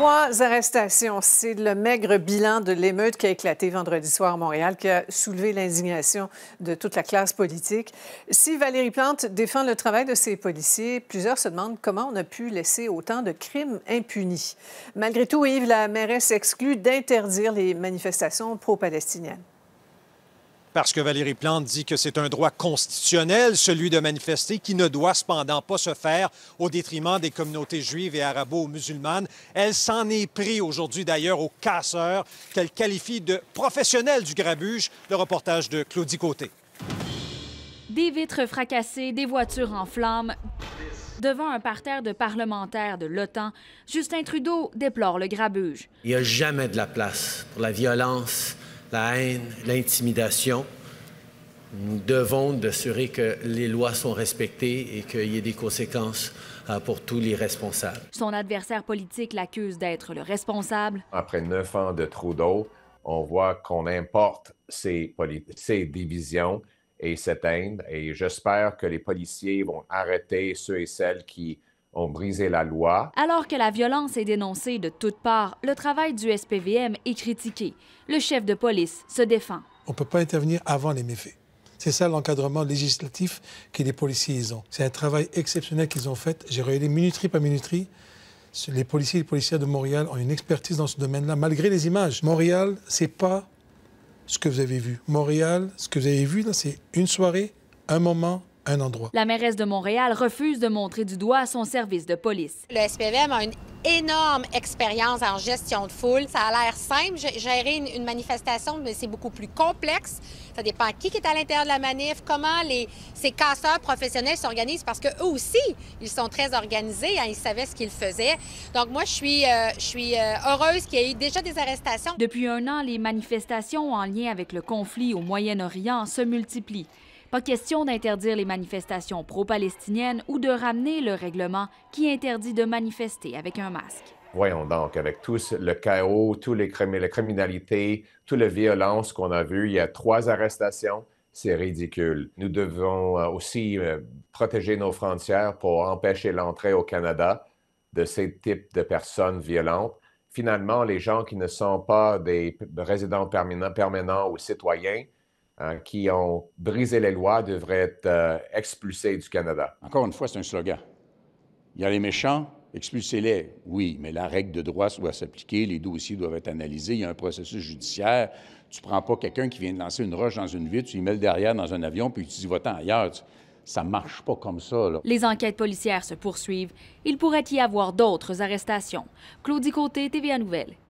Trois arrestations. C'est le maigre bilan de l'émeute qui a éclaté vendredi soir à Montréal, qui a soulevé l'indignation de toute la classe politique. Si Valérie Plante défend le travail de ses policiers, plusieurs se demandent comment on a pu laisser autant de crimes impunis. Malgré tout, Yves, la mairesse exclut d'interdire les manifestations pro-palestiniennes. Parce que Valérie Plante dit que c'est un droit constitutionnel, celui de manifester, qui ne doit cependant pas se faire au détriment des communautés juives et arabo-musulmanes. Elle s'en est pris aujourd'hui d'ailleurs aux casseurs qu'elle qualifie de professionnels du grabuge. Le reportage de Claudie Côté. Des vitres fracassées, des voitures en flammes. Devant un parterre de parlementaires de l'OTAN, Justin Trudeau déplore le grabuge. Il n'y a jamais de la place pour la violence la haine, l'intimidation. Nous devons assurer que les lois sont respectées et qu'il y ait des conséquences euh, pour tous les responsables. Son adversaire politique l'accuse d'être le responsable. Après neuf ans de Trudeau, on voit qu'on importe ces, ces divisions et cette haine. Et j'espère que les policiers vont arrêter ceux et celles qui ont brisé la loi. Alors que la violence est dénoncée de toutes parts, le travail du SPVM est critiqué. Le chef de police se défend. On ne peut pas intervenir avant les méfaits. C'est ça l'encadrement législatif que les policiers ils ont. C'est un travail exceptionnel qu'ils ont fait. J'ai regardé minuterie par minuterie. Les policiers et les policières de Montréal ont une expertise dans ce domaine-là, malgré les images. Montréal, c'est pas ce que vous avez vu. Montréal, ce que vous avez vu, c'est une soirée, un moment, endroit. La mairesse de Montréal refuse de montrer du doigt son service de police. Le SPVM a une énorme expérience en gestion de foule. Ça a l'air simple, gérer une, manifestation, mais c'est beaucoup plus complexe. Ça dépend qui est à l'intérieur de la manif, comment les, ces casseurs professionnels s'organisent, parce qu'eux aussi, ils sont très organisés, hein, ils savaient ce qu'ils faisaient. Donc moi, je suis, euh, je suis euh, heureuse qu'il y ait déjà des arrestations. Depuis un an, les manifestations en lien avec le conflit au Moyen-Orient se multiplient. Pas question d'interdire les manifestations pro-palestiniennes ou de ramener le règlement qui interdit de manifester avec un masque. Voyons donc, avec tout le chaos, tous les la criminalité, toute la violence qu'on a vu, il y a trois arrestations, c'est ridicule. Nous devons euh, aussi euh, protéger nos frontières pour empêcher l'entrée au Canada de ces types de personnes violentes. Finalement, les gens qui ne sont pas des résidents permanents ou citoyens Hein, qui ont brisé les lois devraient être euh, expulsés du Canada. Encore une fois, c'est un slogan. Il y a les méchants, expulsez-les. Oui, mais la règle de droit doit s'appliquer, les dossiers doivent être analysés, il y a un processus judiciaire. Tu ne prends pas quelqu'un qui vient de lancer une roche dans une ville, tu y mets le derrière dans un avion, puis tu dis va ailleurs. Ça marche pas comme ça. Les enquêtes policières se poursuivent. Il pourrait y avoir d'autres arrestations. Claudie Côté, TVA Nouvelle.